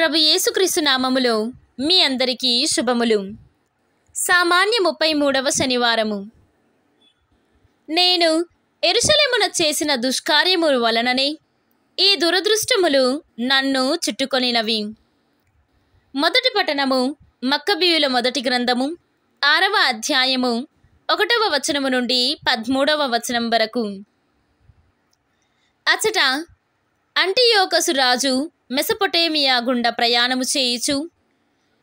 ప్రభు యేసుక్రీస్తు నామములో మీ అందరికీ శుభములు సామాన్య ముప్పై మూడవ శనివారము నేను ఎరుసలేమున చేసిన దుష్కార్యము వలననే ఈ దురదృష్టములు నన్ను చుట్టుకొనినవి మొదటి పట్టణము మక్కబీయుల మొదటి గ్రంథము ఆరవ అధ్యాయము ఒకటవ వచనము నుండి పద్మూడవ వచనం వరకు అచట అంటియోకసు రాజు మెసపొటేమియా గుండా ప్రయాణము చేయుచు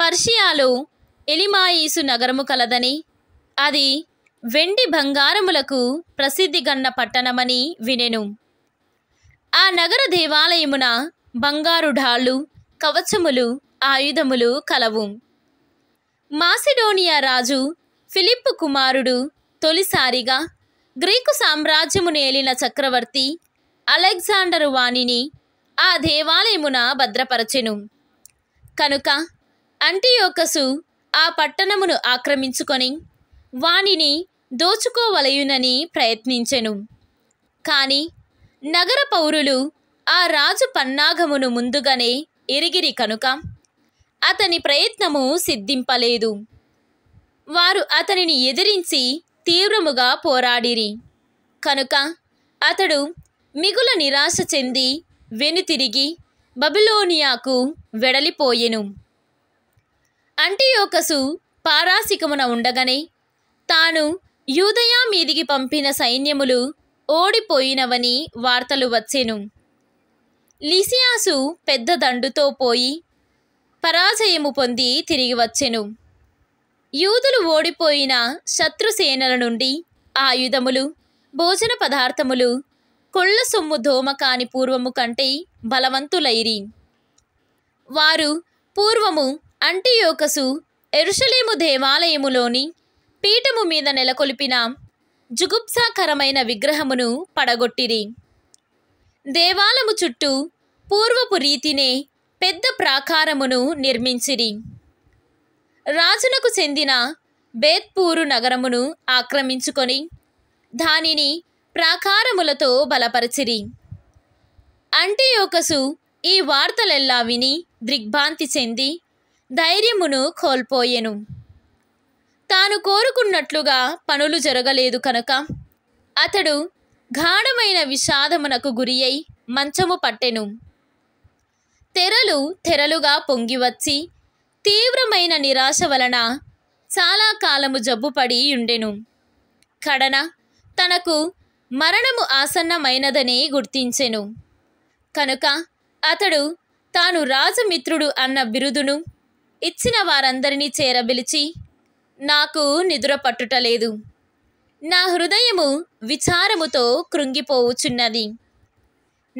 పర్షియాలో ఎలిమాయిసు నగరము కలదని అది వెండి బంగారములకు ప్రసిద్ధిగన్న పట్టణమని వినెను ఆ నగర దేవాలయమున బంగారు ఢాళ్ళు కవచములు ఆయుధములు కలవు మాసిడోనియా రాజు ఫిలిప్పు కుమారుడు తొలిసారిగా గ్రీకు సామ్రాజ్యమునేలిన చక్రవర్తి అలెగ్జాండరు వాణిని ఆ దేవాలయమున భద్రపరచెను కనుక అంటియోకసు ఆ పట్టణమును ఆక్రమించుకొని వానిని దోచుకోవలయునని ప్రయత్నించెను కాని నగర పౌరులు ఆ రాజు పన్నాగమును ముందుగానే ఎరిగిరి కనుక అతని ప్రయత్నము సిద్ధింపలేదు వారు అతనిని ఎదిరించి తీవ్రముగా పోరాడిరి కనుక అతడు మిగుల నిరాశ చెంది వెనుతిరిగి బబిలోనియాకు వెడలిపోయెను అంటియోకసు పారాసికమున ఉండగానే తాను యూదయా మీదికి పంపిన సైన్యములు ఓడిపోయినవని వార్తలు వచ్చెను లిసియాసు పెద్ద దండుతో పోయి పరాజయము పొంది తిరిగి వచ్చెను యూదులు ఓడిపోయిన శత్రుసేనల నుండి ఆయుధములు భోజన పదార్థములు కొళ్ళ సొమ్ము దోమ కాని పూర్వము కంటే బలవంతులైరి వారు పూర్వము అంటియోకసు ఎరుషలేము దేవాలయములోని పీఠము మీద నెలకొల్పిన జుగుప్సాకరమైన విగ్రహమును పడగొట్టిరి దేవాలము చుట్టూ పూర్వపు రీతినే పెద్ద ప్రాకారమును నిర్మించిరి రాజునకు చెందిన బేత్పూరు నగరమును ఆక్రమించుకొని దానిని ప్రాకారములతో బలపరచిరి అంటియోకసు ఈ వార్తలెల్లా విని దిగ్భాంతి చెంది ధైర్యమును కోల్పోయెను తాను కోరుకున్నట్లుగా పనులు జరగలేదు కనుక అతడు గాఢమైన విషాదమునకు గురి అయి మంచము పట్టెను తెరలు తెరలుగా పొంగివచ్చి తీవ్రమైన నిరాశ వలన చాలా కాలము జబ్బుపడి ఉండెను కడన తనకు మరణము ఆసన్నమైనదని గుర్తించెను కనుక అతడు తాను రాజమిత్రుడు అన్న బిరుదును ఇచ్చిన వారందరినీ చేరబిలిచి నాకు నిద్ర పట్టుటలేదు నా హృదయము విచారముతో కృంగిపోవుచున్నది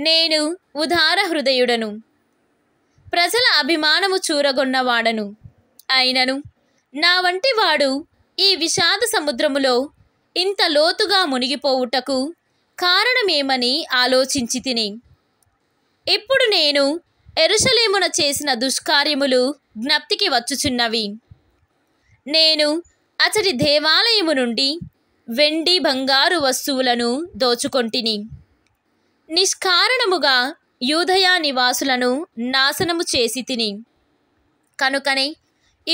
నేను ఉదార హృదయుడను ప్రజల అభిమానము చూరగొన్నవాడను అయినను నా వంటి వాడు ఈ విషాద సముద్రములో ఇంత లోతుగా మునిగిపోవుటకు కారణమేమని ఆలోచించి తిని ఇప్పుడు నేను ఎరుసలేమున చేసిన దుష్కార్యములు జ్ఞప్తికి వచ్చుచున్నవి నేను అతడి దేవాలయము నుండి వెండి బంగారు వస్తువులను దోచుకొంటిని నిష్కారణముగా యూధయా నివాసులను నాశనము చేసి తిని కనుకనే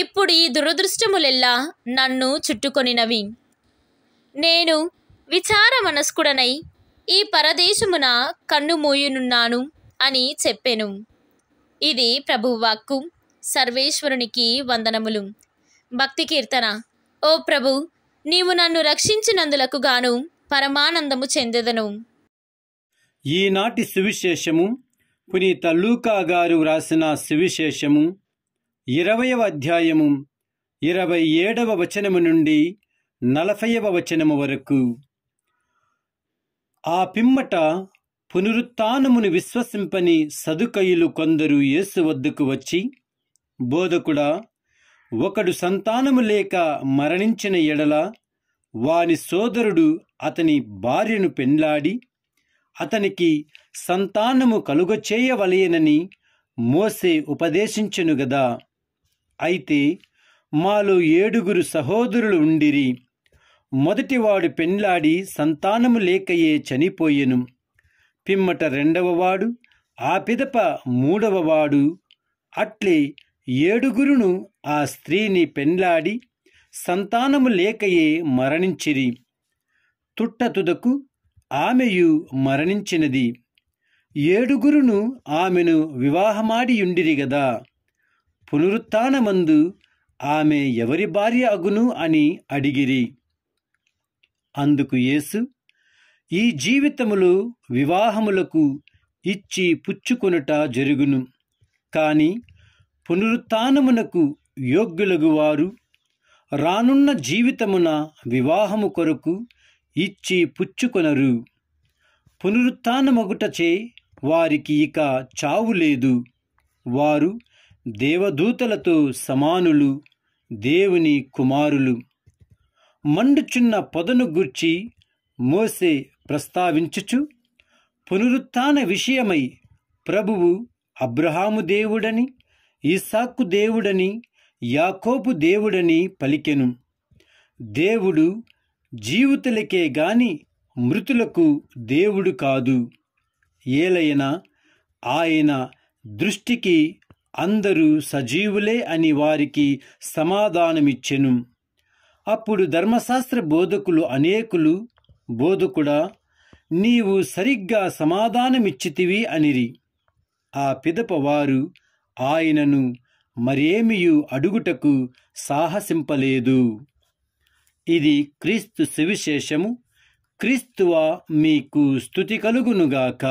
ఇప్పుడు ఈ దురదృష్టములెల్లా నన్ను చుట్టుకొనినవి నేను విచార మనస్కుడనై ఈ పరదేశమున కన్నుమూయునున్నాను అని చెప్పెను ఇది ప్రభువాక్కు సర్వేశ్వరునికి వందనములు భక్తి కీర్తన ఓ ప్రభు నీవు నన్ను రక్షించినందులకు గాను పరమానందము చెందెదను ఈనాటి సువిశేషము పునీత లూకా గారు వ్రాసిన సువిశేషము ఇరవయవ అధ్యాయము ఇరవై ఏడవ వచనము నుండి నలభైవ వచనము వరకు ఆ పిమ్మట పునరుత్నమును విశ్వసింపని సదుకయులు కొందరు యేసు వద్దకు వచ్చి బోధకుడా ఒకడు సంతానము లేక మరణించిన ఎడల వాని సోదరుడు అతని భార్యను పెండ్లాడి అతనికి సంతానము కలుగచేయవలయనని మోసే ఉపదేశించెను గదా అయితే మాలో ఏడుగురు సహోదరులు ఉండిరి మొదటివాడు పెండ్లాడి సంతానము లేకయే చనిపోయెను పిమ్మట రెండవవాడు ఆ పిదప మూడవవాడు అట్లే ఏడుగురును ఆ స్త్రీని పెండ్లాడి సంతానము లేకయే మరణించిరి తుట్టతుదకు ఆమెయు మరణించినది ఏడుగురును ఆమెను వివాహమాడియుండిరి గదా పునరుత్నమందు ఆమె ఎవరి భార్య అగును అని అడిగిరి అందుకు యేసు ఈ జీవితములు వివాహములకు ఇచ్చి పుచ్చుకొనుట జరుగును కాని పునరుత్నమునకు యోగ్యులగు వారు రానున్న జీవితమున వివాహము కొరకు ఇచ్చి పుచ్చుకొనరు పునరుత్నమగుటచే వారికి ఇక చావు లేదు వారు దేవదూతలతో సమానులు దేవుని కుమారులు మండుచున్న పొదను గూర్చి మోసే ప్రస్తావించుచు పునరుత్న విషయమై ప్రభువు అబ్రహాము దేవుడని ఈసాకు దేవుడని యాకోపు దేవుడని పలికెను దేవుడు జీవితులకే గాని మృతులకు దేవుడు కాదు ఏలైనా ఆయన దృష్టికి అందరూ సజీవులే అని వారికి సమాధానమిచ్చెను అప్పుడు ధర్మశాస్త్ర బోధకులు అనేకులు బోధకుడా నీవు సరిగ్గా సమాధానమిచ్చితివి అనిరి ఆ పిదపవారు ఆయనను మరేమియు అడుగుటకు సాహసింపలేదు ఇది క్రీస్తు సువిశేషము క్రీస్తువా మీకు స్థుతి కలుగునుగాక